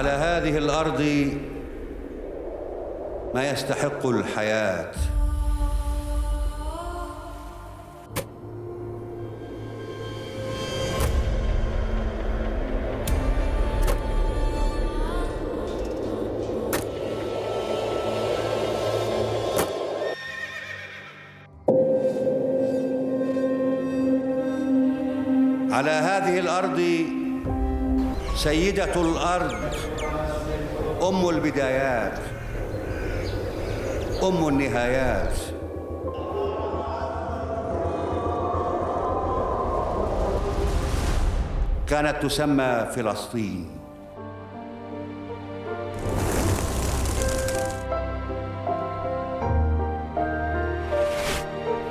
على هذه الارض ما يستحق الحياه على هذه الارض سيده الارض أم البدايات أم النهايات كانت تسمى فلسطين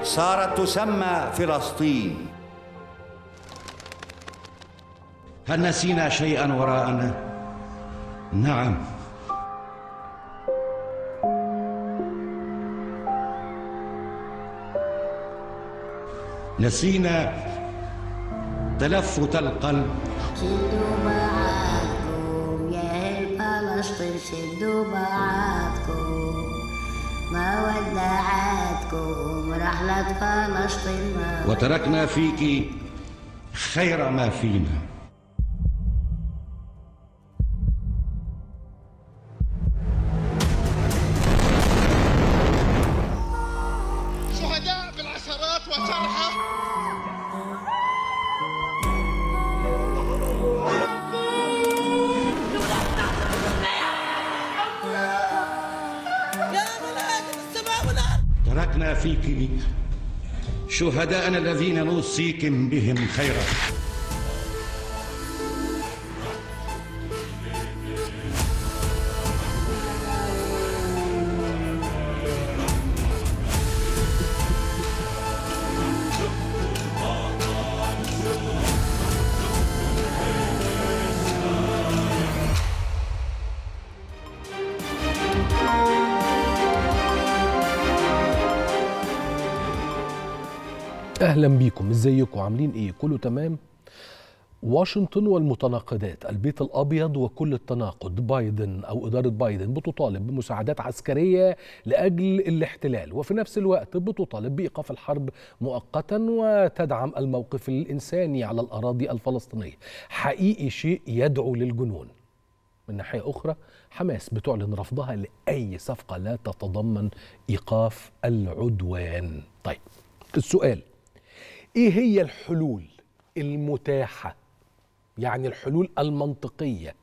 صارت تسمى فلسطين هل نسينا شيئا وراءنا نعم نسينا تلفت القلب شدوا بعضكم يا فلسطين شدوا بعضكم ما ودعتكم رحلة فلسطين وتركنا فيك خير ما فينا فيك شهداءنا الذين نوصيكم بهم خيرا ازيكم عاملين ايه كله تمام واشنطن والمتناقضات البيت الابيض وكل التناقض بايدن او اداره بايدن بتطالب بمساعدات عسكريه لاجل الاحتلال وفي نفس الوقت بتطالب بايقاف الحرب مؤقتا وتدعم الموقف الانساني على الاراضي الفلسطينيه حقيقي شيء يدعو للجنون من ناحيه اخرى حماس بتعلن رفضها لاي صفقه لا تتضمن ايقاف العدوان طيب السؤال ايه هي الحلول المتاحه يعني الحلول المنطقيه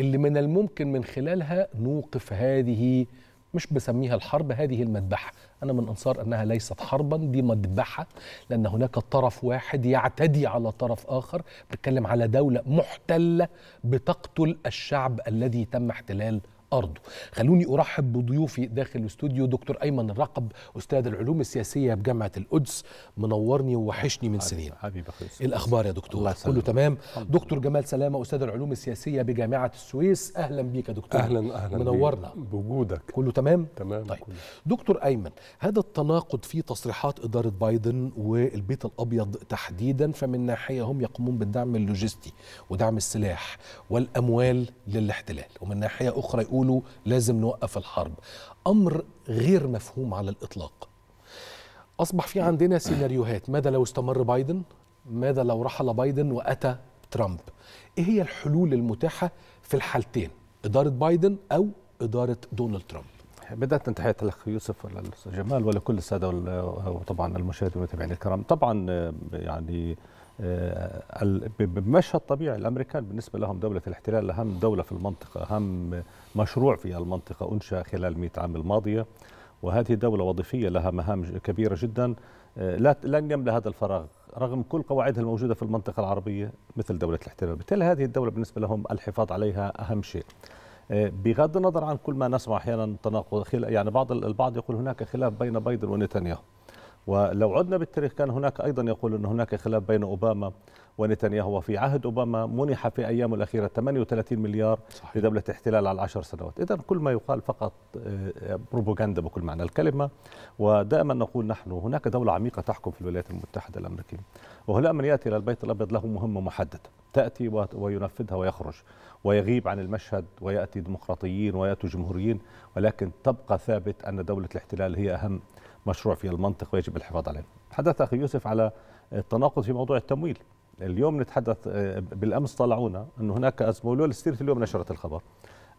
اللي من الممكن من خلالها نوقف هذه مش بسميها الحرب هذه المذبحة أنا من أنصار أنها ليست حربا دي مذبحة لأن هناك طرف واحد يعتدي على طرف آخر بتكلم على دولة محتلة بتقتل الشعب الذي تم احتلال أرضه خلوني أرحب بضيوفي داخل الاستوديو دكتور أيمن الرقب أستاذ العلوم السياسية بجامعة القدس منورني ووحشني من سنين حبيبي الأخبار يا دكتور الله كله تمام دكتور جمال سلامة أستاذ العلوم السياسية بجامعة السويس أهلا بيك يا دكتور أهلا أهلا منورنا بوجودك كله تمام تمام طيب كله. دكتور أيمن هذا التناقض في تصريحات إدارة بايدن والبيت الأبيض تحديدا فمن ناحية هم يقومون بالدعم اللوجستي ودعم السلاح والأموال للاحتلال ومن ناحية أخرى يقول بيقولوا لازم نوقف الحرب امر غير مفهوم على الاطلاق اصبح في عندنا سيناريوهات ماذا لو استمر بايدن ماذا لو رحل بايدن واتى ترامب ايه هي الحلول المتاحه في الحالتين اداره بايدن او اداره دونالد ترامب بدأت أن تحية الأخ يوسف وللأستاذ جمال ولكل السادة وطبعا المشاهدين والمتابعين الكرام طبعا آه، يعني آه، بمشهد طبيعي الامريكان بالنسبه لهم دوله الاحتلال اهم دوله في المنطقه اهم مشروع في المنطقه انشا خلال 100 عام الماضيه وهذه دوله وظيفيه لها مهام كبيره جدا آه، لا لن يملا هذا الفراغ رغم كل قواعدها الموجوده في المنطقه العربيه مثل دوله الاحتلال بالتالي هذه الدوله بالنسبه لهم الحفاظ عليها اهم شيء آه، بغض النظر عن كل ما نسمع احيانا تناقض يعني بعض البعض يقول هناك خلاف بين بايدن ونتنياهو ولو عدنا بالتاريخ كان هناك أيضا يقول أن هناك خلاف بين أوباما ونتنياهو وفي عهد أوباما منح في أيامه الأخيرة 38 مليار صحيح. لدولة احتلال على 10 سنوات إذا كل ما يقال فقط آه، بروباغندا بكل معنى الكلمة ودائما نقول نحن هناك دولة عميقة تحكم في الولايات المتحدة الأمريكية وهؤلاء من يأتي إلى البيت الأبيض له مهمة محددة تأتي وينفذها ويخرج ويغيب عن المشهد ويأتي ديمقراطيين ويأتي جمهوريين ولكن تبقى ثابت أن دولة الاحتلال هي أهم مشروع في المنطق ويجب الحفاظ عليه حدث أخي يوسف على التناقض في موضوع التمويل اليوم نتحدث آه، بالأمس طلعونا أن هناك أزمة وللسيرة اليوم نشرت الخبر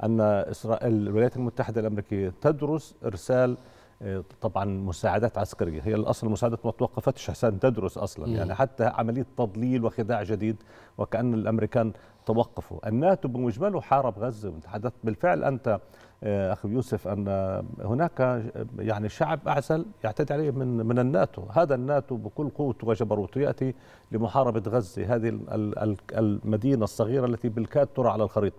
أن إسرائيل الولايات المتحدة الأمريكية تدرس إرسال آه، طبعا مساعدات عسكريه هي الاصل المساعدات ما توقفتش عشان تدرس اصلا يعني حتى عمليه تضليل وخداع جديد وكان الامريكان توقفوا الناتو بمجمله حارب غزه وتحدثت بالفعل انت آه، اخي يوسف ان هناك آه، يعني شعب اعزل يعتدي عليه من من الناتو هذا الناتو بكل قوته وجبروته ياتي لمحاربه غزه هذه المدينه الصغيره التي بالكاد ترى على الخريطه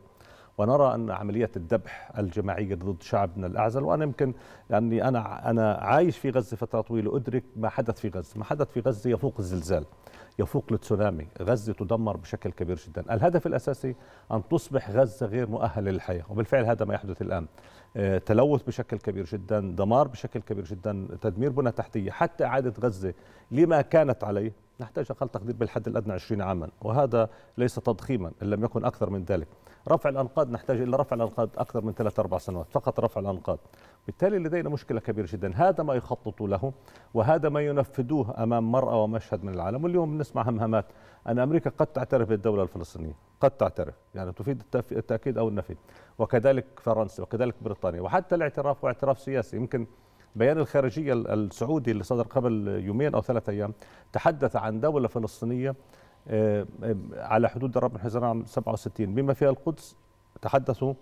ونرى أن عملية الذبح الجماعية ضد شعبنا الأعزل وأنا يمكن لأني أنا أنا عايش في غزة فترة طويلة أدرك ما حدث في غزة ما حدث في غزة يفوق الزلزال يفوق التسونامي غزة تدمر بشكل كبير جدا الهدف الأساسي أن تصبح غزة غير مؤهلة للحياة وبالفعل هذا ما يحدث الآن آه، تلوث بشكل كبير جدا دمار بشكل كبير جدا تدمير بنى تحتية حتى إعادة غزة لما كانت عليه نحتاج أقل تقدير بالحد الأدنى 20 عاما وهذا ليس تضخيما إن لم يكن أكثر من ذلك رفع الأنقاض نحتاج إلى رفع الأنقاض أكثر من ثلاث اربع سنوات فقط رفع الأنقاض بالتالي لدينا مشكلة كبيرة جدا هذا ما يخططوا له وهذا ما ينفذوه أمام مرأة ومشهد من العالم واليوم بنسمع همهمات أن أمريكا قد تعترف بالدولة الفلسطينية قد تعترف يعني تفيد التأكيد أو النفي وكذلك فرنسا وكذلك بريطانيا وحتى الاعتراف واعتراف سياسي يمكن بيان الخارجية السعودي اللي صدر قبل يومين أو ثلاثة أيام تحدث عن دولة فلسطينية آه، آه، على حدود من الحزن عام 67 بما فيها القدس تحدثوا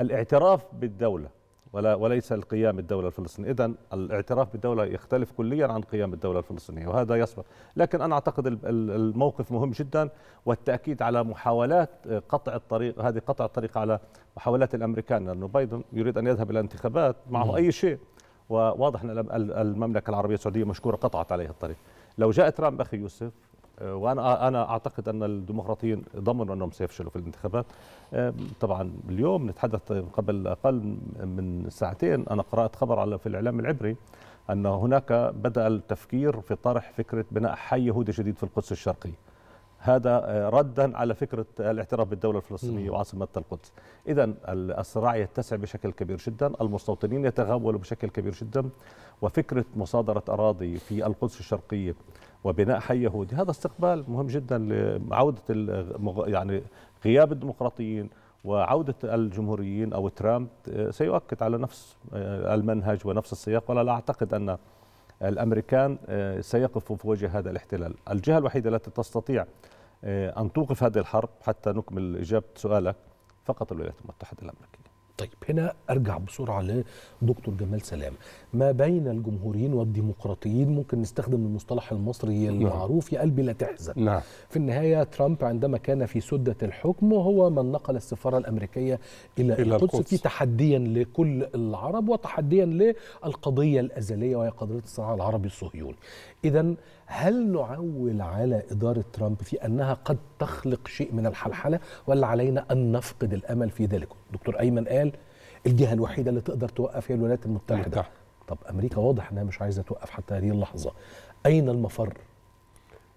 الاعتراف بالدولة ولا وليس القيام بالدولة الفلسطينية إذا الاعتراف بالدولة يختلف كليا عن قيام الدولة الفلسطينية وهذا يصبر لكن أنا أعتقد الموقف مهم جدا والتأكيد على محاولات آه، قطع الطريق هذه قطع الطريق على محاولات الأمريكان لأنه بايدن يريد أن يذهب إلى انتخابات معه أي شيء وواضح ان المملكه العربيه السعوديه مشكوره قطعت عليها الطريق لو جاء ترامب اخي يوسف آه، وانا انا اعتقد ان الديمقراطيين ضمنوا انهم سيفشلوا في الانتخابات آه، طبعا اليوم نتحدث قبل اقل من ساعتين انا قرات خبر على في الاعلام العبري ان هناك بدا التفكير في طرح فكره بناء حي يهودي جديد في القدس الشرقيه هذا آه، ردا على فكرة الاعتراف بالدولة الفلسطينية وعاصمة القدس إذا الصراع يتسع بشكل كبير جدا المستوطنين يتغولوا بشكل كبير جدا وفكرة مصادرة أراضي في القدس الشرقية وبناء حي يهودي هذا استقبال مهم جدا لعودة يعني غياب الديمقراطيين وعودة الجمهوريين أو ترامب آه، سيؤكد على نفس آه، المنهج ونفس السياق ولا لا أعتقد أن الأمريكان سيقفوا في وجه هذا الاحتلال الجهة الوحيدة التي تستطيع آه، أن توقف هذه الحرب حتى نكمل إجابة سؤالك فقط الولايات المتحدة الأمريكية طيب هنا ارجع بسرعه لدكتور جمال سلام ما بين الجمهوريين والديمقراطيين ممكن نستخدم المصطلح المصري نعم. المعروف يا قلبي لا تحزن نعم. في النهايه ترامب عندما كان في سده الحكم هو من نقل السفاره الامريكيه الى, إلى القدس, في تحديا لكل العرب وتحديا للقضيه الازليه وهي قضيه الصراع العربي الصهيوني اذا هل نعول على إدارة ترامب في أنها قد تخلق شيء من الحلحلة ولا علينا أن نفقد الأمل في ذلك دكتور أيمن قال الجهة الوحيدة اللي تقدر توقف هي الولايات المتحدة نعم. طب أمريكا واضح أنها مش عايزة توقف حتى هذه اللحظة أين المفر؟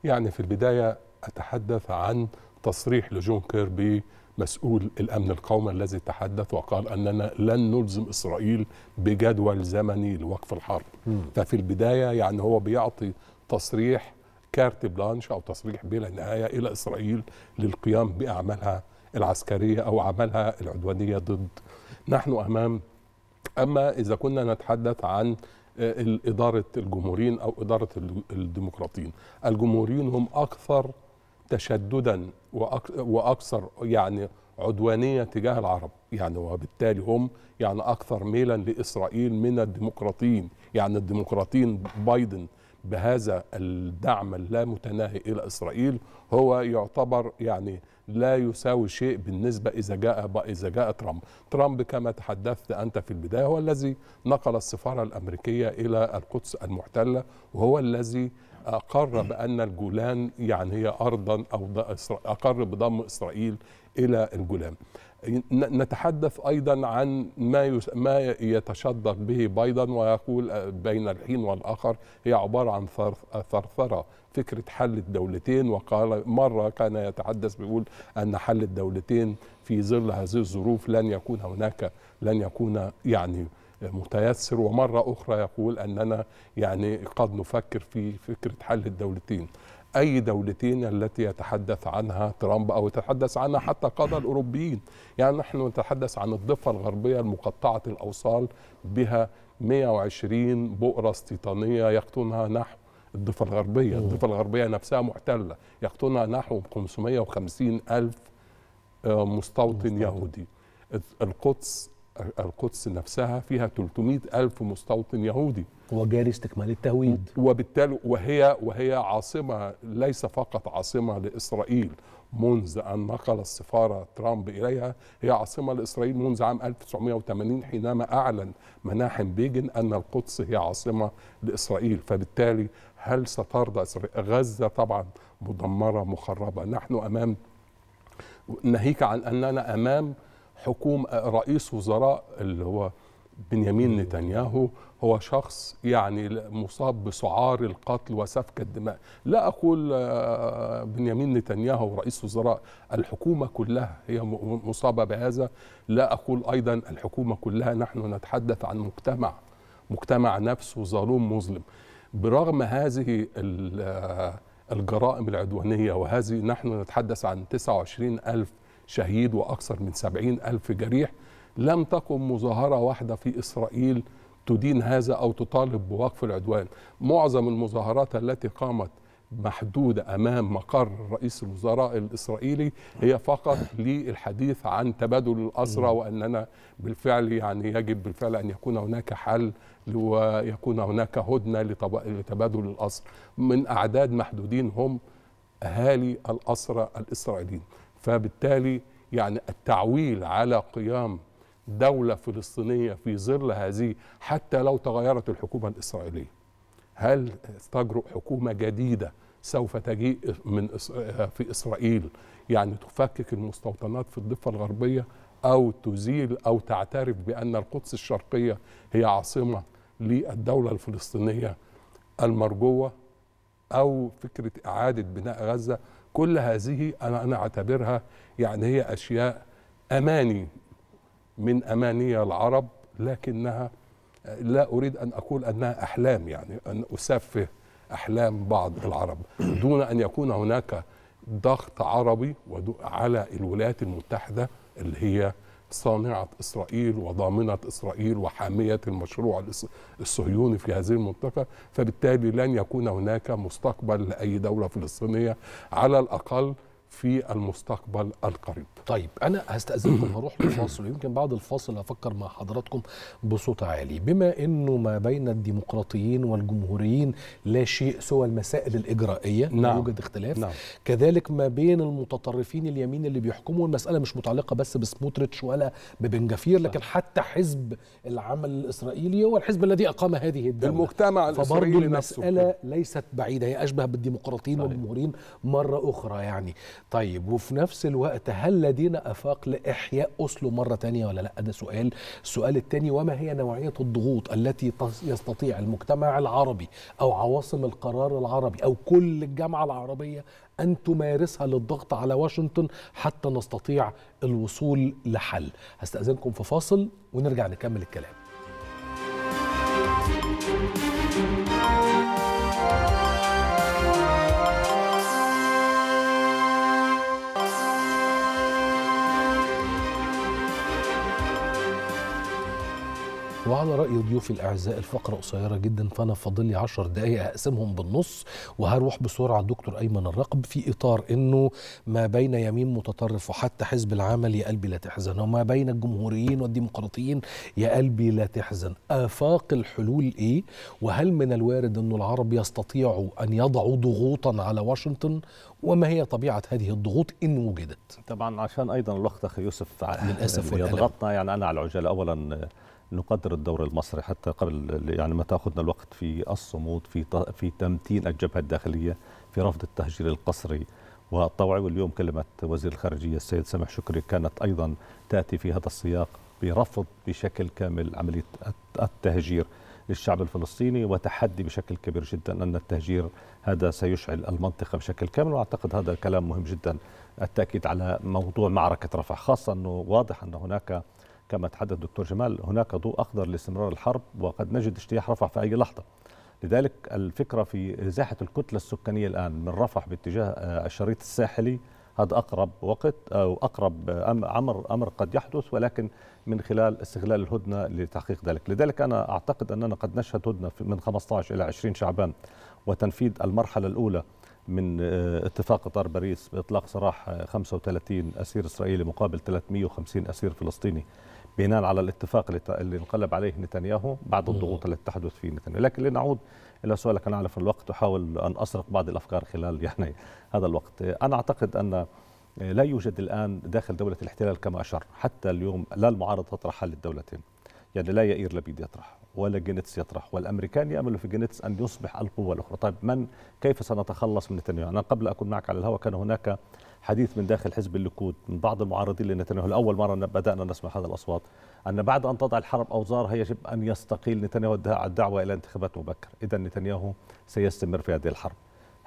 يعني في البداية أتحدث عن تصريح لجون كيربي مسؤول الامن القومي الذي تحدث وقال اننا لن نلزم اسرائيل بجدول زمني لوقف الحرب م. ففي البدايه يعني هو بيعطي تصريح كارت بلانش او تصريح بلا نهايه الى اسرائيل للقيام باعمالها العسكريه او اعمالها العدوانيه ضد نحن امام اما اذا كنا نتحدث عن آه، اداره الجمهوريين او اداره الديمقراطيين الجمهوريين هم اكثر تشددا واكثر يعني عدوانيه تجاه العرب يعني وبالتالي هم يعني اكثر ميلا لاسرائيل من الديمقراطيين يعني الديمقراطيين بايدن بهذا الدعم اللامتناهي الى اسرائيل هو يعتبر يعني لا يساوي شيء بالنسبه اذا جاء اذا جاء ترامب، ترامب كما تحدثت انت في البدايه هو الذي نقل السفاره الامريكيه الى القدس المحتله وهو الذي اقر بان الجولان يعني هي ارضا او اقر بضم اسرائيل الى الجولان. نتحدث ايضا عن ما ما يتشدق به بايدن ويقول آه، بين الحين والاخر هي عباره عن ثرثره آه، فكره حل الدولتين وقال مره كان يتحدث بيقول ان حل الدولتين في ظل هذه الظروف لن يكون هناك لن يكون يعني متيسر ومره اخرى يقول اننا يعني قد نفكر في فكره حل الدولتين اي دولتين التي يتحدث عنها ترامب او يتحدث عنها حتى قادة الاوروبيين يعني نحن نتحدث عن الضفه الغربيه المقطعه الاوصال بها 120 بؤره استيطانيه يقطنها نحو الضفه الغربيه الضفه الغربيه نفسها محتله يقطنها نحو 550 الف آه، مستوطن, مستوطن. يهودي القدس القدس نفسها فيها 300 ألف مستوطن يهودي وجاري استكمال التهويد وبالتالي وهي وهي عاصمة ليس فقط عاصمة لإسرائيل منذ أن نقل السفارة ترامب إليها هي عاصمة لإسرائيل منذ عام 1980 حينما أعلن مناحم بيجن أن القدس هي عاصمة لإسرائيل فبالتالي هل سترضى إسرائيل غزة طبعا مدمرة مخربة نحن أمام ناهيك عن أننا أمام حكوم آه، رئيس وزراء اللي هو بنيامين نتنياهو هو شخص يعني مصاب بسعار القتل وسفك الدماء لا أقول آه، بنيامين نتنياهو رئيس وزراء الحكومة كلها هي مصابة بهذا لا أقول أيضا الحكومة كلها نحن نتحدث عن مجتمع مجتمع نفسه ظالم مظلم برغم هذه آه، الجرائم العدوانية وهذه نحن نتحدث عن 29 ألف شهيد وأكثر من سبعين ألف جريح لم تقم مظاهرة واحدة في إسرائيل تدين هذا أو تطالب بوقف العدوان معظم المظاهرات التي قامت محدودة أمام مقر رئيس الوزراء الإسرائيلي هي فقط للحديث عن تبادل الأسرى وأننا بالفعل يعني يجب بالفعل أن يكون هناك حل ويكون هناك هدنة لتبادل الأسر من أعداد محدودين هم أهالي الأسرى الإسرائيليين فبالتالي يعني التعويل على قيام دولة فلسطينية في ظل هذه حتى لو تغيرت الحكومة الإسرائيلية هل تجرؤ حكومة جديدة سوف تجيء من في إسرائيل يعني تفكك المستوطنات في الضفة الغربية أو تزيل أو تعترف بأن القدس الشرقية هي عاصمة للدولة الفلسطينية المرجوة او فكره اعاده بناء غزه كل هذه انا انا اعتبرها يعني هي اشياء اماني من اماني العرب لكنها لا اريد ان اقول انها احلام يعني ان اسفه احلام بعض العرب دون ان يكون هناك ضغط عربي على الولايات المتحده اللي هي صانعة إسرائيل وضامنة إسرائيل وحامية المشروع الصهيوني في هذه المنطقة فبالتالي لن يكون هناك مستقبل لأي دولة فلسطينية على الأقل في المستقبل القريب طيب انا هستاذنكم هروح للفاصل ويمكن بعد الفاصل هفكر مع حضراتكم بصوت عالي بما انه ما بين الديمقراطيين والجمهوريين لا شيء سوى المسائل الاجرائيه نعم. يوجد اختلاف نعم. كذلك ما بين المتطرفين اليمين اللي بيحكموا المساله مش متعلقه بس بسموتريتش ولا ببنجافير لكن حتى حزب العمل الاسرائيلي هو الحزب الذي اقام هذه الدوله المجتمع الاسرائيلي فبرضه المساله نفسه. ليست بعيده هي اشبه بالديمقراطيين والجمهوريين مره اخرى يعني طيب وفي نفس الوقت هل لدينا افاق لاحياء اسلو مره تانية ولا لا ده سؤال السؤال الثاني وما هي نوعيه الضغوط التي يستطيع المجتمع العربي او عواصم القرار العربي او كل الجامعه العربيه ان تمارسها للضغط على واشنطن حتى نستطيع الوصول لحل هستاذنكم في فاصل ونرجع نكمل الكلام وعلى رأي ضيوفي الأعزاء الفقرة قصيرة جدا فأنا فاضل لي 10 دقايق هقسمهم بالنص وهروح بسرعة الدكتور أيمن الرقب في إطار إنه ما بين يمين متطرف وحتى حزب العمل يا قلبي لا تحزن وما بين الجمهوريين والديمقراطيين يا قلبي لا تحزن آفاق الحلول إيه وهل من الوارد أن العرب يستطيعوا أن يضعوا ضغوطا على واشنطن وما هي طبيعة هذه الضغوط إن وجدت طبعا عشان أيضا الوقت يوسف للأسف يضغطنا يعني أنا على العجلة أولا نقدر الدور المصري حتى قبل يعني ما تاخذنا الوقت في الصمود في في تمتين الجبهه الداخليه في رفض التهجير القسري والطوعي واليوم كلمه وزير الخارجيه السيد سامح شكري كانت ايضا تاتي في هذا السياق برفض بشكل كامل عمليه التهجير للشعب الفلسطيني وتحدي بشكل كبير جدا ان التهجير هذا سيشعل المنطقه بشكل كامل واعتقد هذا الكلام مهم جدا التاكيد على موضوع معركه رفح خاصه انه واضح ان هناك كما تحدث الدكتور جمال هناك ضوء أخضر لاستمرار الحرب وقد نجد اجتياح رفح في أي لحظة لذلك الفكرة في إزاحة الكتلة السكانية الآن من رفح باتجاه آه، الشريط الساحلي هذا أقرب وقت أو أقرب أمر آه، أمر قد يحدث ولكن من خلال استغلال الهدنة لتحقيق ذلك لذلك أنا أعتقد أننا قد نشهد هدنة من 15 إلى 20 شعبان وتنفيذ المرحلة الأولى من آه، اتفاق قطار باريس باطلاق سراح 35 آه، اسير اسرائيلي مقابل 350 اسير فلسطيني بناء على الاتفاق اللي انقلب عليه نتنياهو بعد الضغوط التي تحدث في نتنياهو لكن لنعود الى سؤالك انا اعرف الوقت احاول ان اسرق بعض الافكار خلال يعني هذا الوقت انا اعتقد ان آه، لا يوجد الان داخل دوله الاحتلال كما اشر حتى اليوم لا المعارضه تطرح حل الدولتين يعني لا يئير لبيد يطرح ولا جينيتس يطرح والامريكان ياملوا في جينيتس ان يصبح القوه الاخرى طيب من كيف سنتخلص من نتنياهو انا قبل اكون معك على الهواء كان هناك حديث من داخل حزب الليكود من بعض المعارضين لنتنياهو لاول مره بدانا نسمع هذا الاصوات ان بعد ان تضع الحرب اوزارها يجب ان يستقيل نتنياهو الدعوه الى انتخابات مبكره اذا نتنياهو سيستمر في هذه الحرب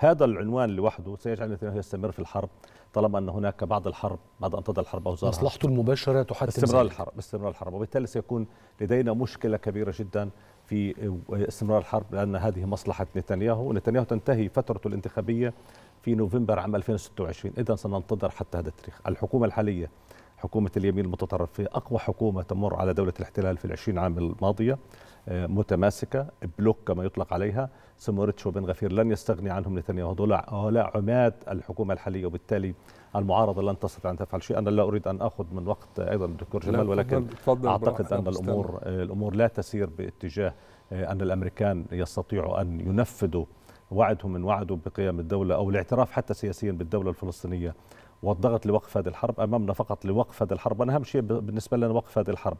هذا العنوان لوحده سيجعل نتنياهو يستمر في الحرب طالما ان هناك بعض الحرب بعد ان تضل الحرب اوزارها مصلحته المباشره تحتم استمرار الحرب استمرار الحرب وبالتالي سيكون لدينا مشكله كبيره جدا في استمرار الحرب لان هذه مصلحه نتنياهو ونتنياهو تنتهي فترته الانتخابيه في نوفمبر عام 2026 اذا سننتظر حتى هذا التاريخ الحكومه الحاليه حكومه اليمين المتطرف هي اقوى حكومه تمر على دوله الاحتلال في العشرين عام الماضيه متماسكه بلوك كما يطلق عليها سموريتش وبن غفير لن يستغني عنهم نتنياهو هؤلاء عماد الحكومه الحاليه وبالتالي المعارضه لن تستطيع ان تفعل شيء انا لا اريد ان اخذ من وقت ايضا الدكتور جمال ولكن تفضل اعتقد ان الامور الامور لا تسير باتجاه آه، ان الامريكان يستطيعوا ان ينفذوا وعدهم من وعدوا بقيام الدوله او الاعتراف حتى سياسيا بالدوله الفلسطينيه والضغط لوقف هذه الحرب امامنا فقط لوقف هذه الحرب انا اهم شيء بالنسبه لنا وقف هذه الحرب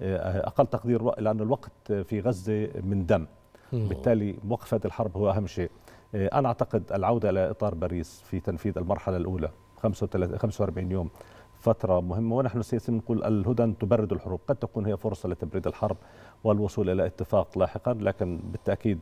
آه، اقل تقدير لان الوقت في غزه من دم بالتالي وقفه الحرب هو اهم شيء آه، انا اعتقد العوده الى اطار باريس في تنفيذ المرحله الاولى 35 45 يوم فترة مهمة ونحن السياسيين نقول الهدن تبرد الحروب قد تكون هي فرصة لتبريد الحرب والوصول إلى اتفاق لاحقا لكن بالتأكيد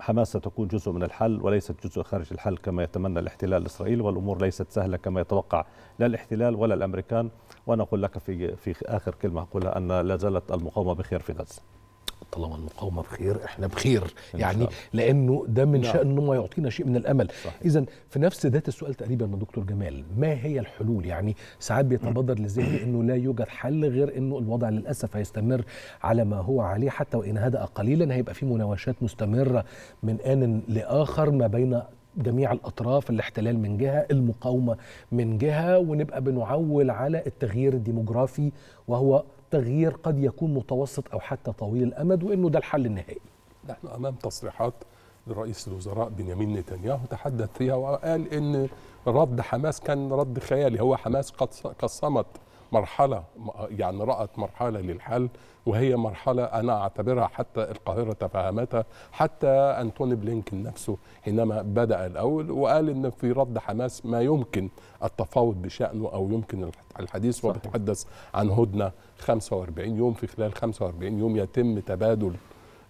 حماس ستكون جزء من الحل وليست جزء خارج الحل كما يتمنى الاحتلال الاسرائيلي والامور ليست سهله كما يتوقع لا الاحتلال ولا الامريكان وانا اقول لك في في اخر كلمه اقولها ان لا زالت المقاومه بخير في غزه طالما المقاومه بخير احنا بخير يعني لانه ده من نعم. شان انه ما يعطينا شيء من الامل اذا في نفس ذات السؤال تقريبا من دكتور جمال ما هي الحلول يعني ساعات بيتبادر لذهني انه لا يوجد حل غير انه الوضع للاسف هيستمر على ما هو عليه حتى وان هدا قليلا هيبقى في مناوشات مستمره من ان لاخر ما بين جميع الاطراف الاحتلال من جهه المقاومه من جهه ونبقى بنعول على التغيير الديموغرافي وهو التغيير قد يكون متوسط أو حتى طويل الأمد وأنه ده الحل النهائي نحن أمام تصريحات لرئيس الوزراء بنيامين نتنياهو تحدث فيها وقال ان رد حماس كان رد خيالي هو حماس قد قصمت مرحلة يعني رأت مرحلة للحل وهي مرحلة أنا أعتبرها حتى القاهرة تفهمتها حتى أنتوني بلينكن نفسه حينما بدأ الأول وقال إن في رد حماس ما يمكن التفاوض بشأنه أو يمكن الحديث وبتحدث عن هدنة 45 يوم في خلال 45 يوم يتم تبادل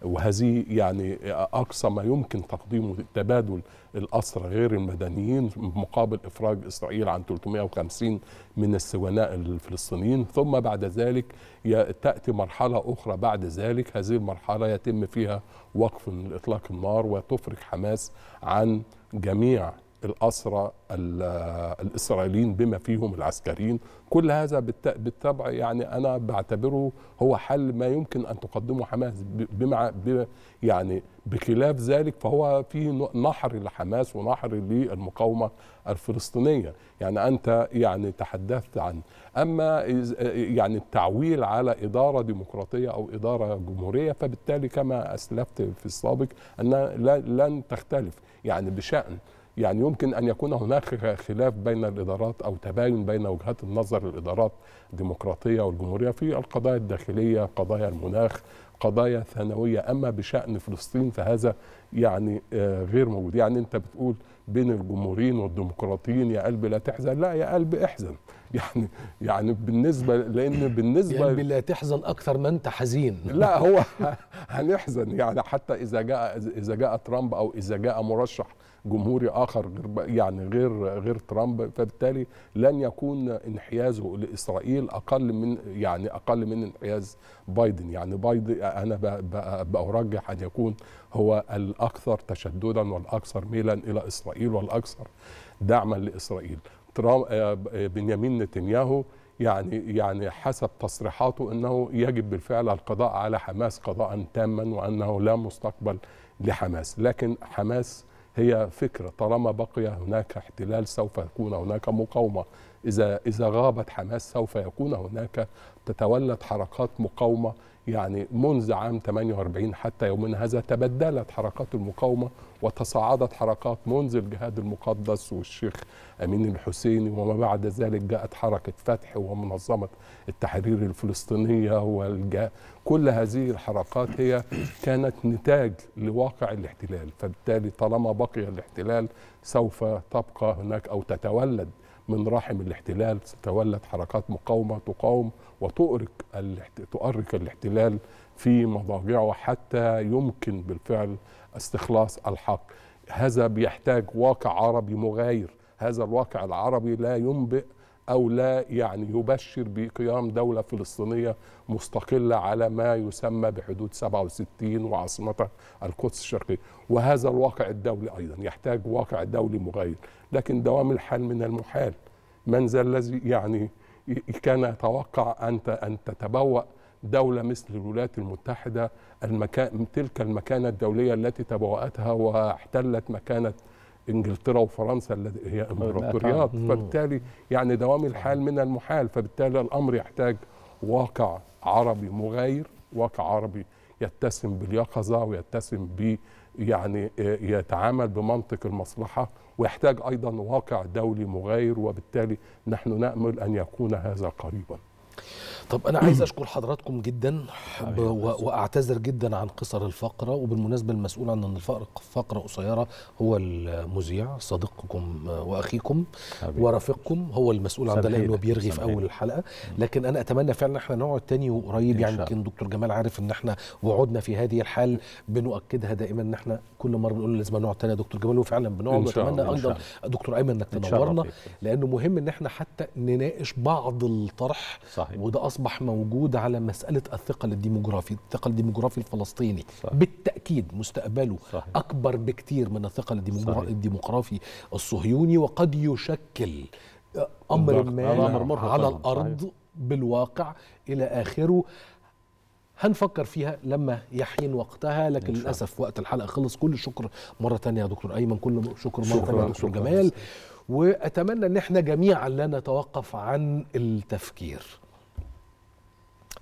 وهذه يعني اقصى ما يمكن تقديمه تبادل الاسرى غير المدنيين مقابل افراج اسرائيل عن 350 من السجناء الفلسطينيين ثم بعد ذلك تاتي مرحله اخرى بعد ذلك هذه المرحله يتم فيها وقف اطلاق النار وتفرج حماس عن جميع الأسرى الإسرائيليين بما فيهم العسكريين كل هذا بالطبع يعني أنا بعتبره هو حل ما يمكن أن تقدمه حماس بمع يعني بخلاف ذلك فهو في نحر لحماس ونحر للمقاومة الفلسطينية يعني أنت يعني تحدثت عن أما يعني التعويل على إدارة ديمقراطية أو إدارة جمهورية فبالتالي كما أسلفت في السابق أن لن تختلف يعني بشأن يعني يمكن ان يكون هناك خلاف بين الادارات او تباين بين وجهات النظر الادارات الديمقراطيه والجمهوريه في القضايا الداخليه، قضايا المناخ، قضايا ثانويه، اما بشان فلسطين فهذا يعني آه، غير موجود، يعني انت بتقول بين الجمهوريين والديمقراطيين يا قلبي لا تحزن، لا يا قلبي احزن، يعني يعني بالنسبه لان بالنسبه يا قلبي لا تحزن اكثر ما انت حزين لا هو هنحزن يعني حتى اذا جاء اذا جاء ترامب او اذا جاء مرشح جمهوري اخر غير يعني غير غير ترامب فبالتالي لن يكون انحيازه لاسرائيل اقل من يعني اقل من انحياز بايدن يعني بايدن انا بارجح ان يكون هو الاكثر تشددا والاكثر ميلا الى اسرائيل والاكثر دعما لاسرائيل آه، بنيامين نتنياهو يعني يعني حسب تصريحاته انه يجب بالفعل القضاء على حماس قضاء تاما وانه لا مستقبل لحماس لكن حماس هي فكره طالما بقي هناك احتلال سوف يكون هناك مقاومه اذا اذا غابت حماس سوف يكون هناك تتولد حركات مقاومه يعني منذ عام 48 حتى يومنا هذا تبدلت حركات المقاومة وتصاعدت حركات منذ الجهاد المقدس والشيخ أمين الحسيني وما بعد ذلك جاءت حركة فتح ومنظمة التحرير الفلسطينية والجهاد كل هذه الحركات هي كانت نتاج لواقع الاحتلال فبالتالي طالما بقي الاحتلال سوف تبقى هناك أو تتولد من رحم الاحتلال تتولد حركات مقاومه تقاوم وتؤرق تؤرك الاحتلال في مضاجعه حتى يمكن بالفعل استخلاص الحق هذا بيحتاج واقع عربي مغاير هذا الواقع العربي لا ينبئ أو لا يعني يبشر بقيام دولة فلسطينية مستقلة على ما يسمى بحدود 67 وعاصمتها القدس الشرقية وهذا الواقع الدولي أيضا يحتاج واقع دولي مغاير لكن دوام الحال من المحال من ذا الذي يعني كان يتوقع أن أن تتبوأ دولة مثل الولايات المتحدة المكان تلك المكانة الدولية التي تبوأتها واحتلت مكانة انجلترا وفرنسا التي هي امبراطوريات فبالتالي يعني دوام الحال من المحال فبالتالي الامر يحتاج واقع عربي مغاير واقع عربي يتسم باليقظه ويتسم ب يعني آه، يتعامل بمنطق المصلحه ويحتاج ايضا واقع دولي مغاير وبالتالي نحن نامل ان يكون هذا قريبا طب انا عايز اشكر حضراتكم جدا واعتذر جدا عن قصر الفقره وبالمناسبه المسؤول عن ان الفقره قصيره هو المذيع صديقكم آه، واخيكم ورفيقكم هو المسؤول عن ده لانه بيرغي في اول الحلقه لكن انا اتمنى فعلا احنا نقعد تاني وقريب يعني يمكن دكتور جمال عارف ان احنا وعودنا في هذه الحال بنؤكدها دائما ان احنا كل مره بنقول لازم نقعد تاني يا دكتور جمال وفعلا بنقعد واتمنى ايضا دكتور ايمن انك تنورنا لانه مهم ان احنا حتى نناقش بعض الطرح صحيح. وده اصبح موجود على مساله الثقل الديموغرافي الثقل الديموغرافي الفلسطيني صحيح. بالتاكيد مستقبله صحيح. اكبر بكتير من الثقل الديموغرافي الصهيوني وقد يشكل امر ما على الارض بالواقع الى اخره هنفكر فيها لما يحين وقتها لكن للاسف وقت الحلقه خلص كل الشكر مره ثانيه يا دكتور ايمن كل شكر مره ثانيه يا دكتور جمال واتمنى ان احنا جميعا لا نتوقف عن التفكير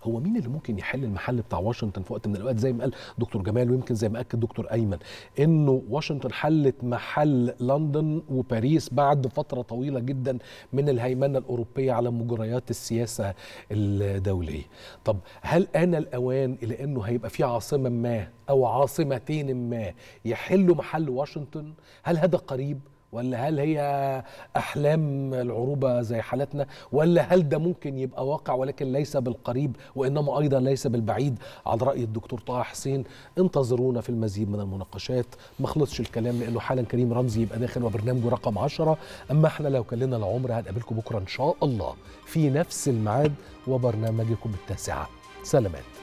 هو مين اللي ممكن يحل المحل بتاع واشنطن في وقت من الاوقات زي ما قال دكتور جمال ويمكن زي ما اكد دكتور ايمن انه واشنطن حلت محل لندن وباريس بعد فتره طويله جدا من الهيمنه الاوروبيه على مجريات السياسه الدوليه طب هل آن الاوان الى انه هيبقى في عاصمه ما او عاصمتين ما يحلوا محل واشنطن هل هذا قريب ولا هل هي احلام العروبه زي حالتنا ولا هل ده ممكن يبقى واقع ولكن ليس بالقريب وانما ايضا ليس بالبعيد على راي الدكتور طه حسين انتظرونا في المزيد من المناقشات ما خلصش الكلام لانه حالا كريم رمزي يبقى داخل وبرنامجه رقم 10 اما احنا لو كان لنا العمر هنقابلكم بكره ان شاء الله في نفس الميعاد وبرنامجكم التاسعه سلامات